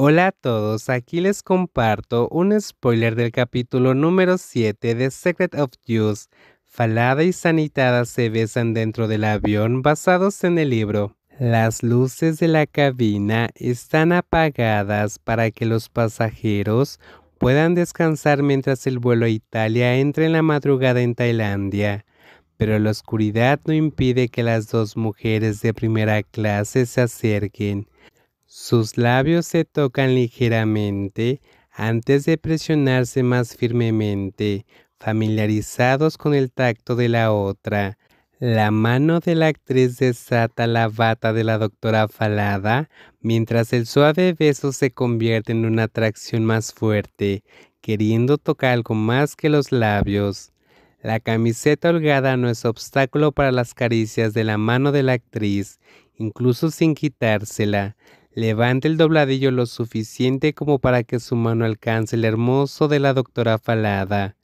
Hola a todos, aquí les comparto un spoiler del capítulo número 7 de Secret of Juice. Falada y Sanitada se besan dentro del avión basados en el libro. Las luces de la cabina están apagadas para que los pasajeros puedan descansar mientras el vuelo a Italia entre en la madrugada en Tailandia pero la oscuridad no impide que las dos mujeres de primera clase se acerquen sus labios se tocan ligeramente antes de presionarse más firmemente, familiarizados con el tacto de la otra. La mano de la actriz desata la bata de la doctora Falada, mientras el suave beso se convierte en una atracción más fuerte, queriendo tocar algo más que los labios. La camiseta holgada no es obstáculo para las caricias de la mano de la actriz, incluso sin quitársela. Levante el dobladillo lo suficiente como para que su mano alcance el hermoso de la doctora Falada.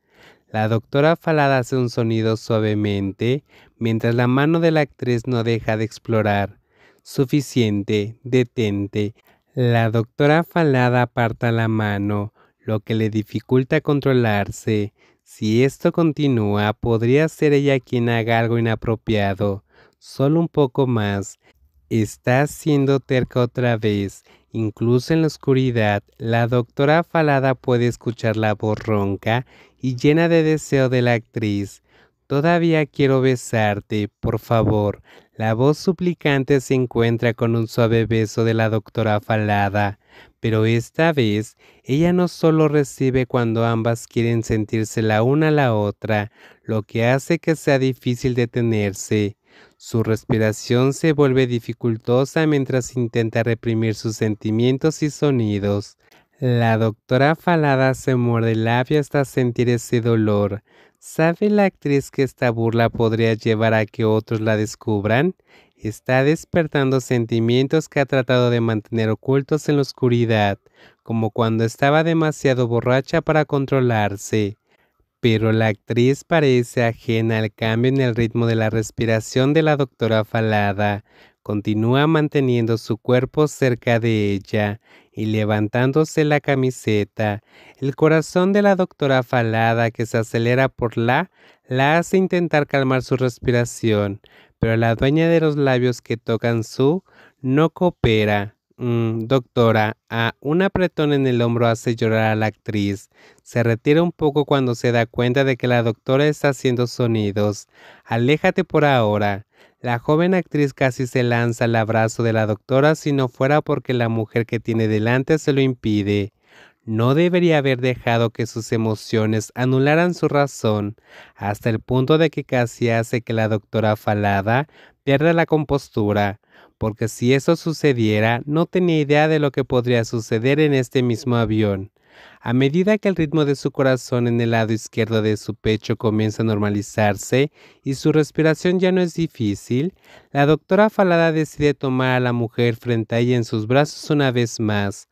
La doctora Falada hace un sonido suavemente, mientras la mano de la actriz no deja de explorar. Suficiente, detente. La doctora Falada aparta la mano, lo que le dificulta controlarse. Si esto continúa, podría ser ella quien haga algo inapropiado. Solo un poco más. Estás siendo terca otra vez. Incluso en la oscuridad, la doctora falada puede escuchar la voz ronca y llena de deseo de la actriz. Todavía quiero besarte, por favor. La voz suplicante se encuentra con un suave beso de la doctora falada. pero esta vez ella no solo recibe cuando ambas quieren sentirse la una a la otra, lo que hace que sea difícil detenerse. Su respiración se vuelve dificultosa mientras intenta reprimir sus sentimientos y sonidos. La doctora Falada se muerde el labio hasta sentir ese dolor. ¿Sabe la actriz que esta burla podría llevar a que otros la descubran? Está despertando sentimientos que ha tratado de mantener ocultos en la oscuridad, como cuando estaba demasiado borracha para controlarse pero la actriz parece ajena al cambio en el ritmo de la respiración de la doctora Falada. Continúa manteniendo su cuerpo cerca de ella y levantándose la camiseta. El corazón de la doctora Falada, que se acelera por la, la hace intentar calmar su respiración, pero la dueña de los labios que tocan su no coopera. Mm, doctora, a ah, un apretón en el hombro hace llorar a la actriz. Se retira un poco cuando se da cuenta de que la doctora está haciendo sonidos. Aléjate por ahora. La joven actriz casi se lanza al abrazo de la doctora si no fuera porque la mujer que tiene delante se lo impide no debería haber dejado que sus emociones anularan su razón hasta el punto de que casi hace que la doctora Falada pierda la compostura, porque si eso sucediera no tenía idea de lo que podría suceder en este mismo avión. A medida que el ritmo de su corazón en el lado izquierdo de su pecho comienza a normalizarse y su respiración ya no es difícil, la doctora Falada decide tomar a la mujer frente a ella en sus brazos una vez más,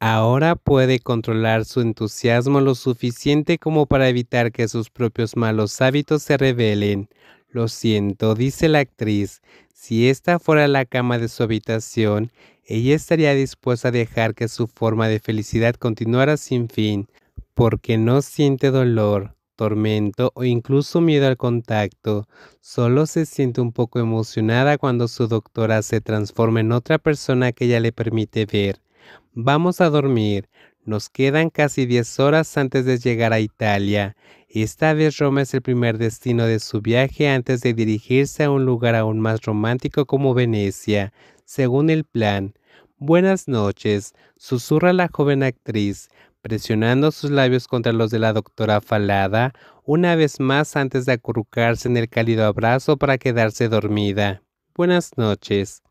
Ahora puede controlar su entusiasmo lo suficiente como para evitar que sus propios malos hábitos se revelen. Lo siento, dice la actriz, si esta fuera la cama de su habitación, ella estaría dispuesta a dejar que su forma de felicidad continuara sin fin, porque no siente dolor, tormento o incluso miedo al contacto. Solo se siente un poco emocionada cuando su doctora se transforma en otra persona que ella le permite ver. Vamos a dormir. Nos quedan casi diez horas antes de llegar a Italia. Esta vez Roma es el primer destino de su viaje antes de dirigirse a un lugar aún más romántico como Venecia, según el plan. Buenas noches, susurra la joven actriz, presionando sus labios contra los de la doctora Falada, una vez más antes de acurrucarse en el cálido abrazo para quedarse dormida. Buenas noches.